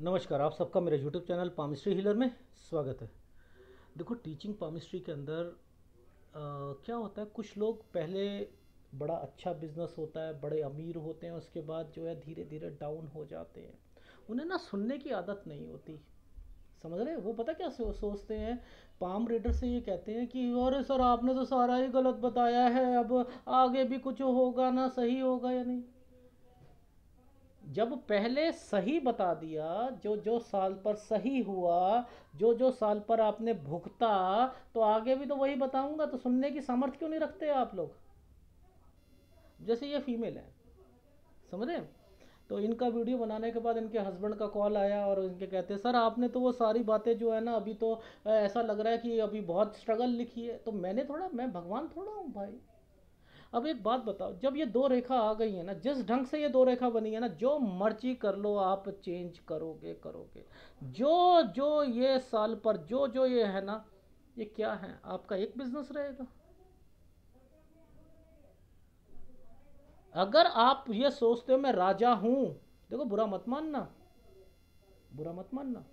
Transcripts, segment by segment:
नमस्कार आप सबका मेरे यूट्यूब चैनल पामिस्ट्री हीलर में स्वागत है देखो टीचिंग पामिस्ट्री के अंदर आ, क्या होता है कुछ लोग पहले बड़ा अच्छा बिजनेस होता है बड़े अमीर होते हैं उसके बाद जो है धीरे धीरे डाउन हो जाते हैं उन्हें ना सुनने की आदत नहीं होती समझ रहे वो पता क्या सो, सोचते हैं पाम रीडर से ये कहते हैं कि अरे सर आपने तो सारा ही गलत बताया है अब आगे भी कुछ होगा ना सही होगा या नहीं जब पहले सही बता दिया जो जो साल पर सही हुआ जो जो साल पर आपने भुगता तो आगे भी तो वही बताऊंगा तो सुनने की सामर्थ्य क्यों नहीं रखते आप लोग जैसे ये फीमेल है समझ रहे तो इनका वीडियो बनाने के बाद इनके हस्बैंड का कॉल आया और इनके कहते सर आपने तो वो सारी बातें जो है ना अभी तो ऐसा लग रहा है कि अभी बहुत स्ट्रगल लिखी है तो मैंने थोड़ा मैं भगवान थोड़ा हूँ भाई अब एक बात बताओ जब ये दो रेखा आ गई है ना जिस ढंग से ये दो रेखा बनी है ना जो मर्जी कर लो आप चेंज करोगे करोगे जो जो ये साल पर जो जो ये है ना ये क्या है आपका एक बिजनेस रहेगा अगर आप ये सोचते हो मैं राजा हूं देखो बुरा मत मानना बुरा मत मानना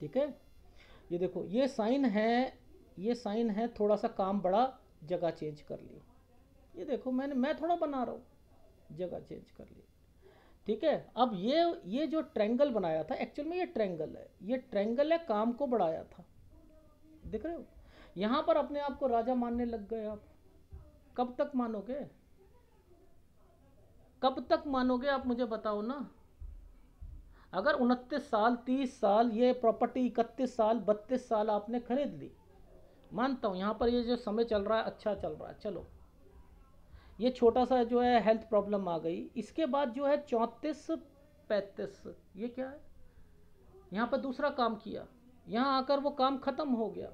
ठीक है ये देखो ये साइन है ये साइन है थोड़ा सा काम बड़ा जगह चेंज कर ली ये देखो मैंने मैं थोड़ा बना रहा हूँ जगह चेंज कर ली ठीक है अब ये ये जो ट्रैंगल बनाया था एक्चुअल में ये ट्रैंगल है ये ट्रैंगल है काम को बढ़ाया था देख रहे हो यहाँ पर अपने आप को राजा मानने लग गए आप कब तक मानोगे कब तक मानोगे आप मुझे बताओ ना अगर उनतीस साल तीस साल ये प्रॉपर्टी इकतीस साल बत्तीस साल आपने खरीद ली मानता हूँ यहाँ पर ये जो समय चल रहा है अच्छा चल रहा है चलो ये छोटा सा जो है हेल्थ प्रॉब्लम आ गई इसके बाद जो है चौंतीस पैंतीस ये क्या है यहाँ पर दूसरा काम किया यहाँ आकर वो काम ख़त्म हो गया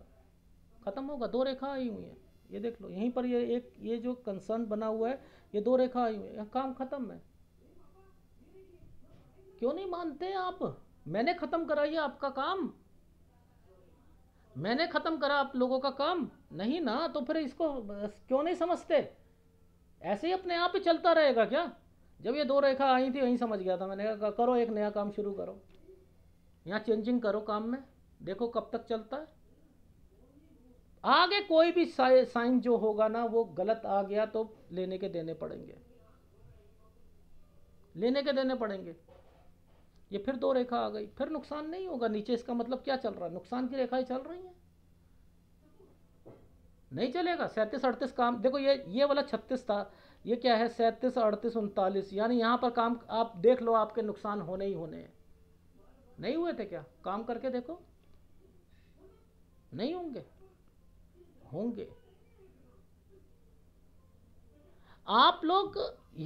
ख़त्म होगा दो रेखा आई हुई है ये देख लो यहीं पर ये एक ये जो कंसर्न बना हुआ है ये दो रेखा आई हुई है काम ख़त्म है क्यों नहीं मानते आप मैंने ख़त्म कराइए आपका काम मैंने ख़त्म करा आप लोगों का काम नहीं ना तो फिर इसको क्यों नहीं समझते ऐसे ही अपने आप ही चलता रहेगा क्या जब ये दो रेखा आई थी वहीं समझ गया था मैंने कहा करो एक नया काम शुरू करो यहाँ चेंजिंग करो काम में देखो कब तक चलता है आगे कोई भी साइन जो होगा ना वो गलत आ गया तो लेने के देने पड़ेंगे लेने के देने पड़ेंगे ये फिर दो रेखा आ गई फिर नुकसान नहीं होगा नीचे इसका मतलब क्या चल रहा है नुकसान की रेखाएं चल रही हैं नहीं चलेगा सैंतीस अड़तीस काम देखो ये ये वाला छत्तीस था ये क्या है सैंतीस अड़तीस उनतालीस यानी यहाँ पर काम आप देख लो आपके नुकसान होने ही होने हैं नहीं हुए थे क्या काम करके देखो नहीं होंगे होंगे आप लोग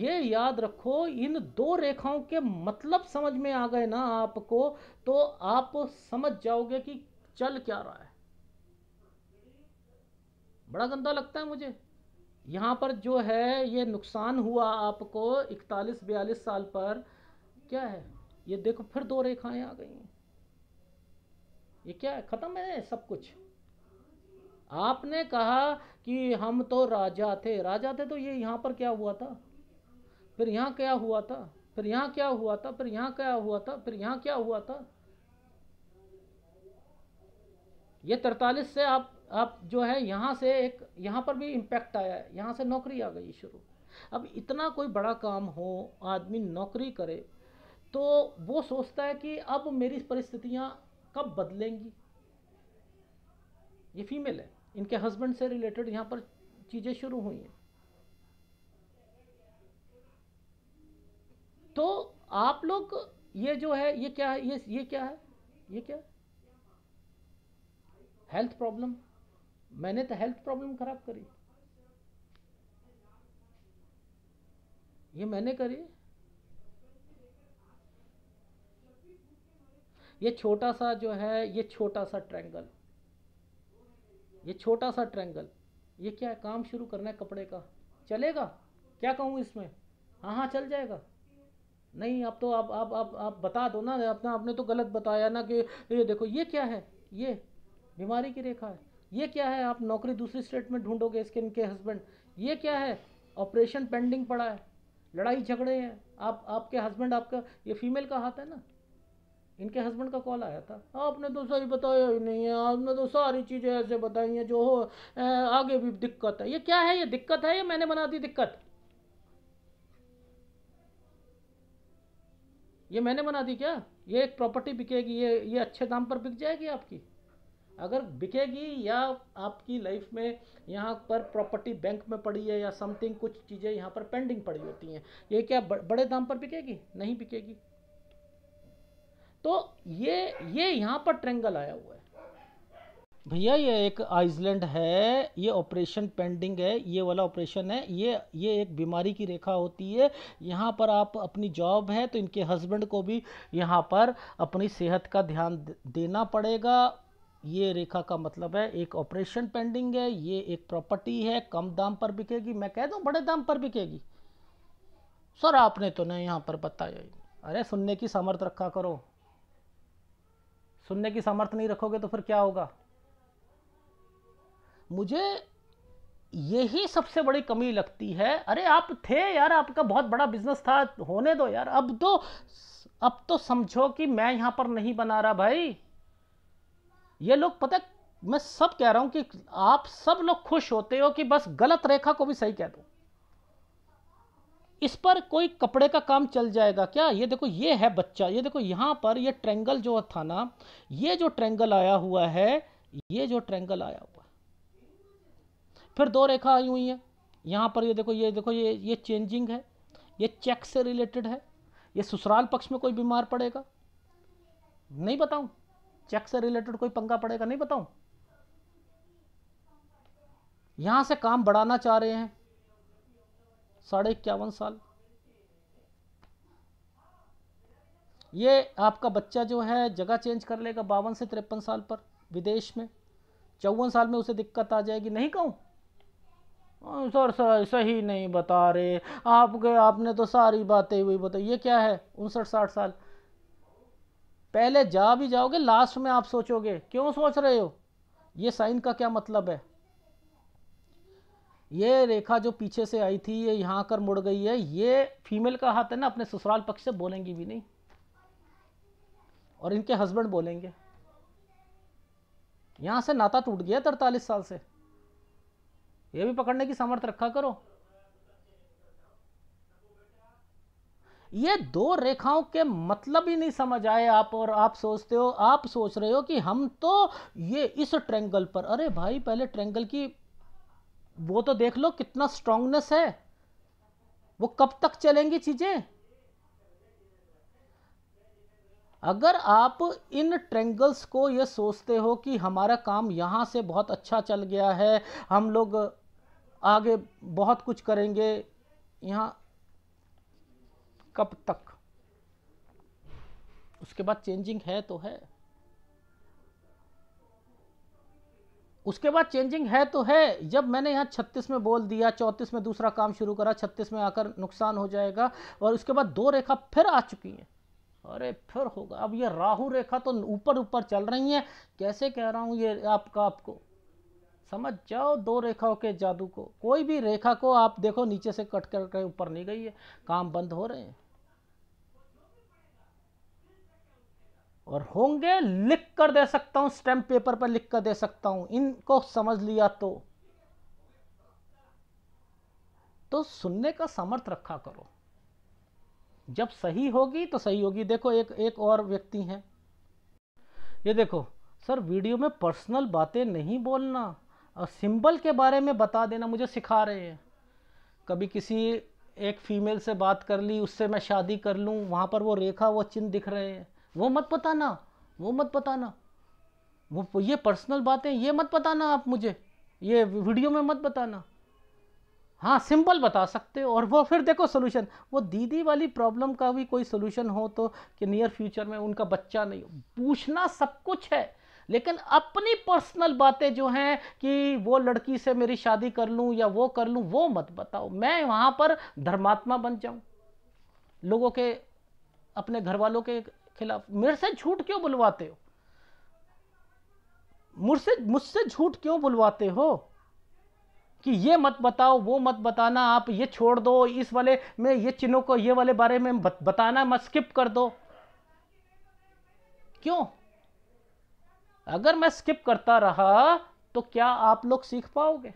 ये याद रखो इन दो रेखाओं के मतलब समझ में आ गए ना आपको तो आप समझ जाओगे कि चल क्या रहा है बड़ा गंदा लगता है मुझे यहाँ पर जो है ये नुकसान हुआ आपको इकतालीस बयालीस साल पर क्या है ये देखो फिर दो रेखाएं आ गई हैं ये क्या है ख़त्म है सब कुछ आपने कहा कि हम तो राजा थे राजा थे तो ये यहाँ पर क्या हुआ था फिर यहाँ क्या हुआ था फिर यहाँ क्या हुआ था फिर यहाँ क्या हुआ था फिर यहाँ क्या हुआ था ये तरतालीस से आप अब जो है यहाँ से एक यहाँ पर भी इम्पैक्ट आया है यहाँ से नौकरी आ गई शुरू अब इतना कोई बड़ा काम हो आदमी नौकरी करे तो वो सोचता है कि अब मेरी परिस्थितियाँ कब बदलेंगी ये फीमेल है इनके हस्बैंड से रिलेटेड यहाँ पर चीज़ें शुरू हुई हैं तो आप लोग ये जो है ये क्या है ये ये क्या है ये क्या है हेल्थ प्रॉब्लम मैंने तो हेल्थ प्रॉब्लम खराब करी ये मैंने करी ये छोटा सा जो है ये छोटा सा ट्रैंगल ये छोटा सा ट्रैंगल ये क्या है काम शुरू करना है कपड़े का चलेगा क्या कहूँ इसमें हाँ हाँ चल जाएगा नहीं अब तो आप आप आप आप बता दो ना अपना आपने तो गलत बताया ना कि ये देखो ये क्या है ये बीमारी की रेखा है ये क्या है आप नौकरी दूसरी स्टेट में ढूंढोगे इसके इनके हस्बैंड ये क्या है ऑपरेशन पेंडिंग पड़ा है लड़ाई झगड़े हैं आप आपके हस्बैंड आपका ये फीमेल का हाथ है ना इनके हस्बैंड का कॉल आया था आपने तो सही बताया ही नहीं है आपने तो सारी चीज़ें ऐसे बताई हैं जो हो आगे भी दिक्कत है ये क्या है ये दिक्कत है या मैंने बना दी दिक्कत ये मैंने बना दी क्या ये एक प्रॉपर्टी बिकेगी ये ये अच्छे दाम पर बिक जाएगी आपकी अगर बिकेगी या आपकी लाइफ में यहाँ पर प्रॉपर्टी बैंक में पड़ी है या समथिंग कुछ चीज़ें यहाँ पर पेंडिंग पड़ी होती हैं ये क्या बड़े दाम पर बिकेगी नहीं बिकेगी तो ये ये यहाँ पर ट्रेंगल आया हुआ है भैया ये एक आइसलैंड है ये ऑपरेशन पेंडिंग है ये वाला ऑपरेशन है ये ये एक बीमारी की रेखा होती है यहाँ पर आप अपनी जॉब है तो इनके हस्बैंड को भी यहाँ पर अपनी सेहत का ध्यान देना पड़ेगा ये रेखा का मतलब है एक ऑपरेशन पेंडिंग है ये एक प्रॉपर्टी है कम दाम पर बिकेगी मैं कह दूं बड़े दाम पर बिकेगी सर आपने तो नहीं यहां पर बताया अरे सुनने की सामर्थ रखा करो सुनने की सामर्थ नहीं रखोगे तो फिर क्या होगा मुझे यही सबसे बड़ी कमी लगती है अरे आप थे यार आपका बहुत बड़ा बिजनेस था होने दो यार अब तो अब तो समझो कि मैं यहां पर नहीं बना रहा भाई ये लोग पता मैं सब कह रहा हूं कि आप सब लोग खुश होते हो कि बस गलत रेखा को भी सही कह दो इस पर कोई कपड़े का काम चल जाएगा क्या ये देखो ये है बच्चा ये देखो यहां पर ये ट्रेंगल जो था ना ये जो ट्रेंगल आया हुआ है ये जो ट्रेंगल आया हुआ फिर दो रेखा आई हुई है यहां पर ये देखो ये देखो ये ये चेंजिंग है ये चेक से रिलेटेड है ये ससुराल पक्ष में कोई बीमार पड़ेगा नहीं बताऊं चेक से रिलेटेड कोई पंगा पड़ेगा नहीं बताऊं यहां से काम बढ़ाना चाह रहे हैं साढ़े इक्यावन साल ये आपका बच्चा जो है जगह चेंज कर लेगा बावन से तिरपन साल पर विदेश में चौवन साल में उसे दिक्कत आ जाएगी नहीं कहूं हाँ, सर सर सही नहीं बता रहे आपके आपने तो सारी बातें हुई बताई ये क्या है उनसठ साठ साल पहले जा भी जाओगे लास्ट में आप सोचोगे क्यों सोच रहे हो ये साइन का क्या मतलब है ये रेखा जो पीछे से आई थी ये यहाँ कर मुड़ गई है ये फीमेल का हाथ है ना अपने ससुराल पक्ष से बोलेंगी भी नहीं और इनके हस्बैंड बोलेंगे यहाँ से नाता टूट गया तरतालीस साल से ये भी पकड़ने की समर्थ रखा करो ये दो रेखाओं के मतलब ही नहीं समझ आए आप और आप सोचते हो आप सोच रहे हो कि हम तो ये इस ट्रेंगल पर अरे भाई पहले ट्रेंगल की वो तो देख लो कितना स्ट्रांगनेस है वो कब तक चलेंगी चीज़ें अगर आप इन ट्रेंगल्स को ये सोचते हो कि हमारा काम यहाँ से बहुत अच्छा चल गया है हम लोग आगे बहुत कुछ करेंगे यहाँ कब तक उसके बाद चेंजिंग है तो है उसके बाद चेंजिंग है तो है जब मैंने यहाँ छत्तीस में बोल दिया 34 में दूसरा काम शुरू करा छत्तीस में आकर नुकसान हो जाएगा और उसके बाद दो रेखा फिर आ चुकी हैं अरे फिर होगा अब ये राहु रेखा तो ऊपर ऊपर चल रही है कैसे कह रहा हूँ ये आपका आपको समझ जाओ दो रेखाओं के जादू को कोई भी रेखा को आप देखो नीचे से कट करके ऊपर नहीं गई है काम बंद हो रहे हैं और होंगे लिख कर दे सकता हूँ स्टैम्प पेपर पर लिख कर दे सकता हूँ इनको समझ लिया तो तो सुनने का समर्थ रखा करो जब सही होगी तो सही होगी देखो एक एक और व्यक्ति हैं ये देखो सर वीडियो में पर्सनल बातें नहीं बोलना और सिंबल के बारे में बता देना मुझे सिखा रहे हैं कभी किसी एक फ़ीमेल से बात कर ली उससे मैं शादी कर लूँ वहाँ पर वो रेखा वो चिन्ह दिख रहे हैं वो मत बताना वो मत बताना वो ये पर्सनल बातें ये मत बताना आप मुझे ये वीडियो में मत बताना हाँ सिंपल बता सकते हो और वो फिर देखो सोल्यूशन वो दीदी वाली प्रॉब्लम का भी कोई सोल्यूशन हो तो कि नियर फ्यूचर में उनका बच्चा नहीं हो पूछना सब कुछ है लेकिन अपनी पर्सनल बातें जो हैं कि वो लड़की से मेरी शादी कर लूँ या वो कर लूँ वो मत बताओ मैं वहाँ पर धर्मात्मा बन जाऊँ लोगों के अपने घर वालों के खिलाफ मेरे से झूठ क्यों बुलवाते हो मुझसे मुझसे झूठ क्यों बुलवाते हो कि ये मत बताओ वो मत बताना आप ये छोड़ दो इस वाले में ये चिन्हों को ये वाले बारे में बताना मत स्किप कर दो क्यों अगर मैं स्किप करता रहा तो क्या आप लोग सीख पाओगे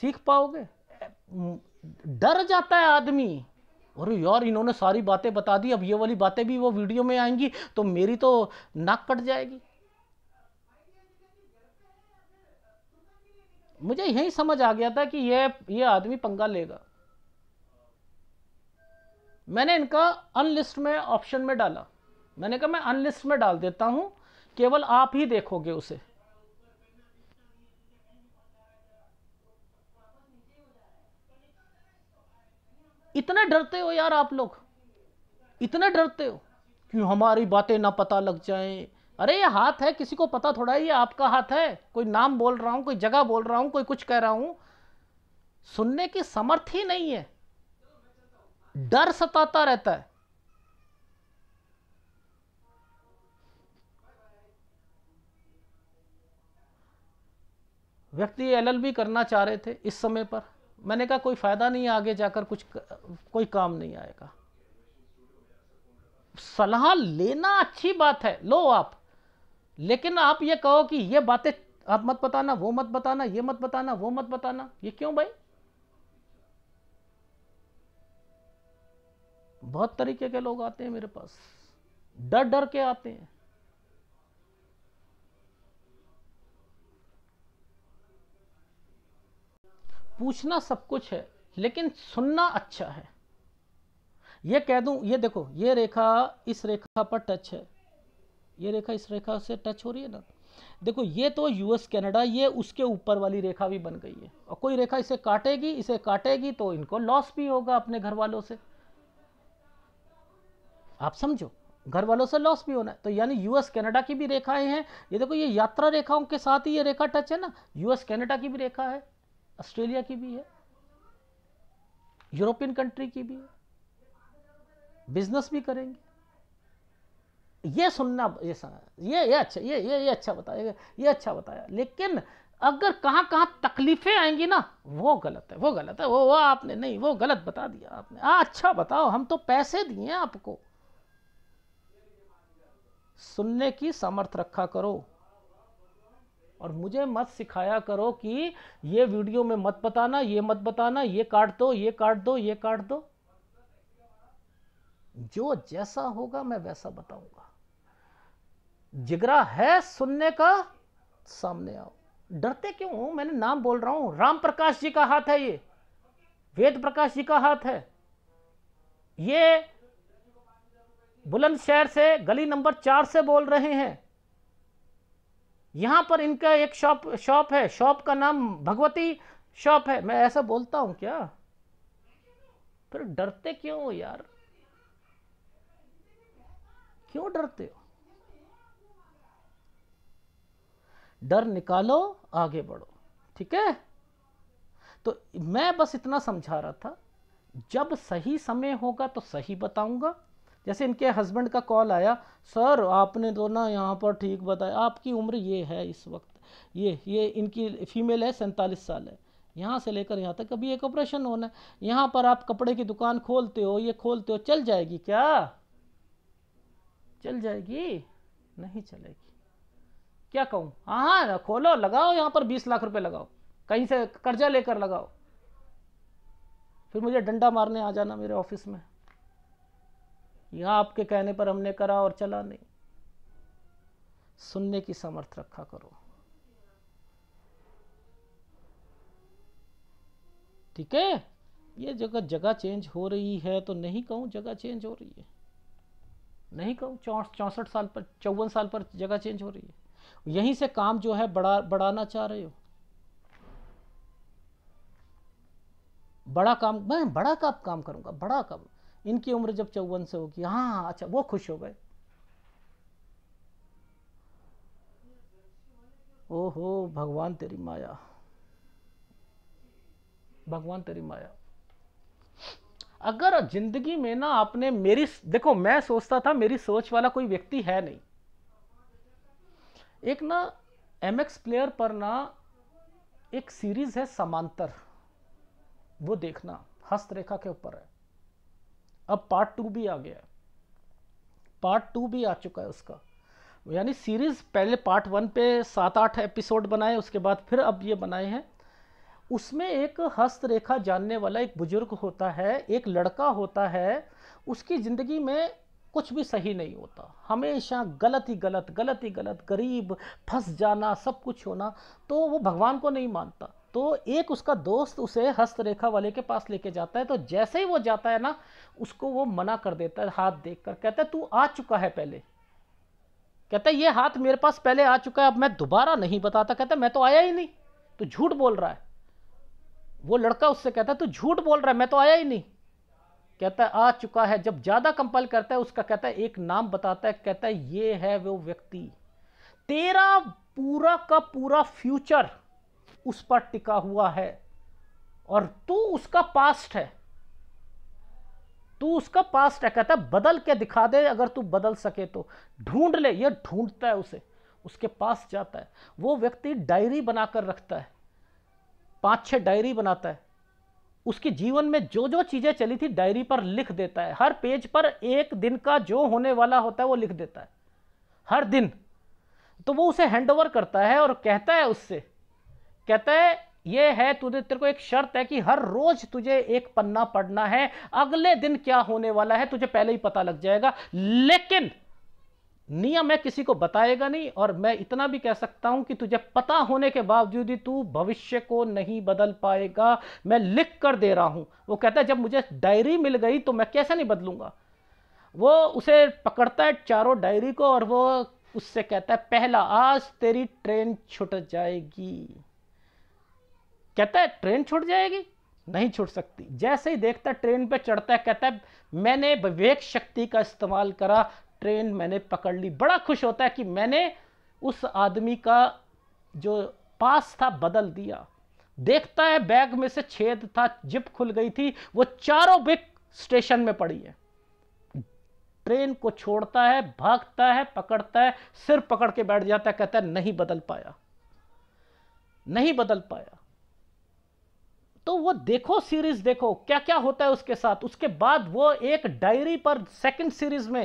सीख पाओगे डर जाता है आदमी अरे यार इन्होंने सारी बातें बता दी अब ये वाली बातें भी वो वीडियो में आएंगी तो मेरी तो नाक कट जाएगी मुझे यही समझ आ गया था कि ये ये आदमी पंगा लेगा मैंने इनका अनलिस्ट में ऑप्शन में डाला मैंने कहा मैं अनलिस्ट में डाल देता हूं केवल आप ही देखोगे उसे इतना डरते हो यार आप लोग इतना डरते हो क्यों हमारी बातें ना पता लग जाए अरे ये हाथ है किसी को पता थोड़ा ये आपका हाथ है कोई नाम बोल रहा हूं कोई जगह बोल रहा हूं कोई कुछ कह रहा हूं सुनने की समर्थ ही नहीं है डर सताता रहता है व्यक्ति एलएलबी करना चाह रहे थे इस समय पर मैंने कहा कोई फ़ायदा नहीं आगे जाकर कुछ कोई काम नहीं आएगा सलाह लेना अच्छी बात है लो आप लेकिन आप ये कहो कि ये बातें आप मत बताना वो मत बताना ये मत बताना वो मत बताना ये क्यों भाई बहुत तरीके के लोग आते हैं मेरे पास डर डर के आते हैं पूछना सब कुछ है लेकिन सुनना अच्छा है ये कह दूं ये देखो ये रेखा इस रेखा पर टच है ये रेखा इस रेखा से टच हो रही है ना देखो ये तो यूएस कनाडा ये उसके ऊपर वाली रेखा भी बन गई है और कोई रेखा इसे काटेगी इसे काटेगी तो इनको लॉस भी होगा अपने घर वालों से आप समझो घर वालों से लॉस भी होना है तो यानी यूएस कनाडा की भी रेखाएं हैं ये देखो ये यात्रा रेखाओं के साथ ही ये रेखा टच है ना यूएस कनाडा की भी रेखा है ऑस्ट्रेलिया की भी है यूरोपियन कंट्री की भी है बिजनेस भी करेंगे ये सुनना ये ये ये अच्छा ये ये ये अच्छा बताया ये अच्छा बताया लेकिन अगर कहाँ कहाँ तकलीफें आएंगी ना वो गलत है वो गलत है वो वो आपने नहीं वो गलत बता दिया आपने आ हाँ, अच्छा बताओ हम तो पैसे दिए आपको सुनने की सामर्थ रखा करो और मुझे मत सिखाया करो कि ये वीडियो में मत बताना ये मत बताना ये काट दो ये काट दो ये काट दो जो जैसा होगा मैं वैसा बताऊंगा जिगरा है सुनने का सामने आओ डरते क्यों हूं मैंने नाम बोल रहा हूं राम प्रकाश जी का हाथ है ये वेद प्रकाश जी का हाथ है ये बुलंदशहर से गली नंबर चार से बोल रहे हैं यहाँ पर इनका एक शॉप शॉप है शॉप का नाम भगवती शॉप है मैं ऐसा बोलता हूँ क्या फिर डरते क्यों हो यार क्यों डरते हो डर निकालो आगे बढ़ो ठीक है तो मैं बस इतना समझा रहा था जब सही समय होगा तो सही बताऊंगा जैसे इनके हस्बैंड का कॉल आया सर आपने तो ना यहाँ पर ठीक बताया आपकी उम्र ये है इस वक्त ये ये इनकी फीमेल है सैंतालीस साल है यहाँ से लेकर यहाँ तक अभी एक ऑपरेशन होना है यहाँ पर आप कपड़े की दुकान खोलते हो ये खोलते हो चल जाएगी क्या चल जाएगी नहीं चलेगी क्या कहूँ हाँ हाँ खोलो लगाओ यहाँ पर बीस लाख रुपए लगाओ कहीं से कर्जा लेकर लगाओ फिर मुझे डंडा मारने आ जाना मेरे ऑफिस में यहां आपके कहने पर हमने करा और चला नहीं सुनने की समर्थ रखा करो ठीक है ये जगह जगह चेंज हो रही है तो नहीं कहूं जगह चेंज हो रही है नहीं कहूं चौसठ साल पर चौवन साल पर जगह चेंज हो रही है यहीं से काम जो है बड़ा बढ़ाना चाह रहे हो बड़ा काम मैं बड़ा काम काम करूंगा बड़ा काम इनकी उम्र जब चौवन से होगी हाँ हाँ अच्छा वो खुश हो गए ओहो भगवान तेरी माया भगवान तेरी माया अगर जिंदगी में ना आपने मेरी देखो मैं सोचता था मेरी सोच वाला कोई व्यक्ति है नहीं एक ना एम एक्स प्लेयर पर ना एक सीरीज है समांतर वो देखना हस्तरेखा के ऊपर है अब पार्ट टू भी आ गया है पार्ट टू भी आ चुका है उसका यानी सीरीज़ पहले पार्ट वन पे सात आठ एपिसोड बनाए उसके बाद फिर अब ये बनाए हैं उसमें एक हस्तरेखा जानने वाला एक बुजुर्ग होता है एक लड़का होता है उसकी ज़िंदगी में कुछ भी सही नहीं होता हमेशा गलत ही गलत गलत ही गलत गरीब फंस जाना सब कुछ होना तो वो भगवान को नहीं मानता तो एक उसका दोस्त उसे हस्तरेखा वाले के पास लेके जाता है तो जैसे ही वो जाता है ना उसको वो मना कर देता है हाथ देख कर कहता है तू आ चुका है पहले कहता है ये हाथ मेरे पास पहले आ चुका है अब मैं दोबारा नहीं बताता कहता मैं तो आया ही नहीं तो झूठ बोल रहा है वो लड़का उससे कहता है तू झूठ बोल रहा है मैं तो आया ही नहीं कहता है आ चुका है जब ज़्यादा कंपल करता है उसका कहता है एक नाम बताता है कहता है ये है वो व्यक्ति तेरा पूरा का पूरा फ्यूचर उस पर टिका हुआ है और तू उसका पास्ट है तू उसका पास्ट है कहता है बदल के दिखा दे अगर तू बदल सके तो ढूंढ ले ये ढूंढता है उसे उसके पास जाता है वो व्यक्ति डायरी बनाकर रखता है पांच छह डायरी बनाता है उसके जीवन में जो जो चीज़ें चली थी डायरी पर लिख देता है हर पेज पर एक दिन का जो होने वाला होता है वो लिख देता है हर दिन तो वो उसे हैंडओवर करता है और कहता है उससे कहता है ये है तुझे तेरे को एक शर्त है कि हर रोज तुझे एक पन्ना पढ़ना है अगले दिन क्या होने वाला है तुझे पहले ही पता लग जाएगा लेकिन नियम है किसी को बताएगा नहीं और मैं इतना भी कह सकता हूं कि तुझे पता होने के बावजूद ही तू भविष्य को नहीं बदल पाएगा मैं लिख कर दे रहा हूं वो कहता है जब मुझे डायरी मिल गई तो मैं कैसे नहीं बदलूंगा वो उसे पकड़ता है चारों डायरी को और वो उससे कहता है पहला आज तेरी ट्रेन छुट जाएगी कहता है ट्रेन छूट जाएगी नहीं छूट सकती जैसे ही देखता है ट्रेन पे चढ़ता है कहता है मैंने विवेक शक्ति का इस्तेमाल करा ट्रेन मैंने पकड़ ली बड़ा खुश होता है कि मैंने उस आदमी का जो पास था बदल दिया देखता है बैग में से छेद था जिप खुल गई थी वो चारों बिक स्टेशन में पड़ी है ट्रेन को छोड़ता है भागता है पकड़ता है सिर पकड़ के बैठ जाता है कहता है नहीं बदल पाया नहीं बदल पाया तो वो देखो सीरीज देखो क्या क्या होता है उसके साथ उसके बाद वो एक डायरी पर सेकंड सीरीज में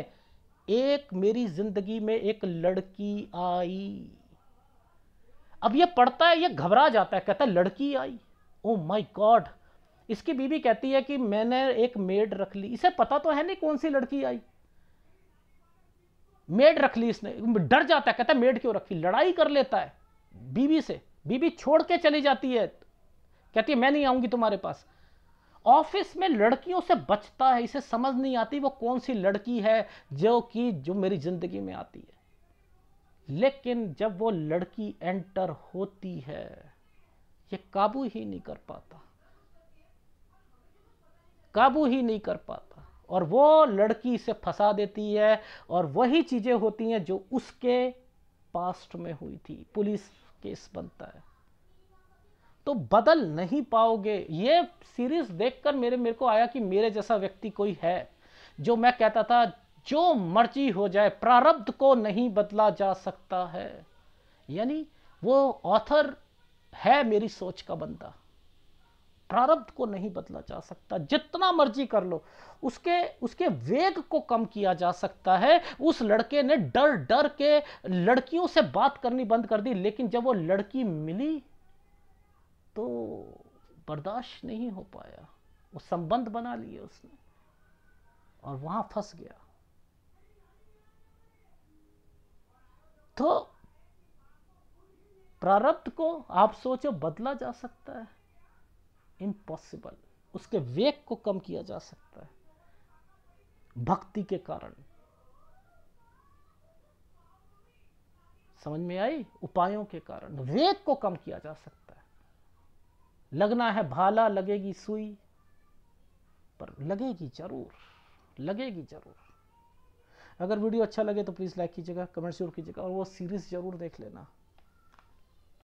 एक मेरी जिंदगी में एक लड़की आई अब ये पढ़ता है ये घबरा जाता है कहता है लड़की आई ओ माय गॉड इसकी बीवी कहती है कि मैंने एक मेड रख ली इसे पता तो है नहीं कौन सी लड़की आई मेड रख ली इसने डर जाता है कहता है मेड क्यों रखी लड़ाई कर लेता है बीवी से बीबी छोड़ के चली जाती है कहती है मैं नहीं आऊंगी तुम्हारे पास ऑफिस में लड़कियों से बचता है इसे समझ नहीं आती वो कौन सी लड़की है जो कि जो मेरी जिंदगी में आती है लेकिन जब वो लड़की एंटर होती है ये काबू ही नहीं कर पाता काबू ही नहीं कर पाता और वो लड़की इसे फंसा देती है और वही चीज़ें होती हैं जो उसके पास्ट में हुई थी पुलिस केस बनता है तो बदल नहीं पाओगे ये सीरीज देखकर मेरे मेरे को आया कि मेरे जैसा व्यक्ति कोई है जो मैं कहता था जो मर्जी हो जाए प्रारब्ध को नहीं बदला जा सकता है यानी वो ऑथर है मेरी सोच का बंदा प्रारब्ध को नहीं बदला जा सकता जितना मर्जी कर लो उसके उसके वेग को कम किया जा सकता है उस लड़के ने डर डर के लड़कियों से बात करनी बंद कर दी लेकिन जब वो लड़की मिली तो बर्दाश्त नहीं हो पाया वो संबंध बना लिए उसने और वहां फंस गया तो प्रारब्ध को आप सोचो बदला जा सकता है इम्पॉसिबल उसके वेग को कम किया जा सकता है भक्ति के कारण समझ में आई उपायों के कारण वेग को कम किया जा सकता है लगना है भाला लगेगी सुई पर लगेगी जरूर लगेगी जरूर अगर वीडियो अच्छा लगे तो प्लीज़ लाइक कीजिएगा कमेंट जरूर कीजिएगा और वो सीरीज़ ज़रूर देख लेना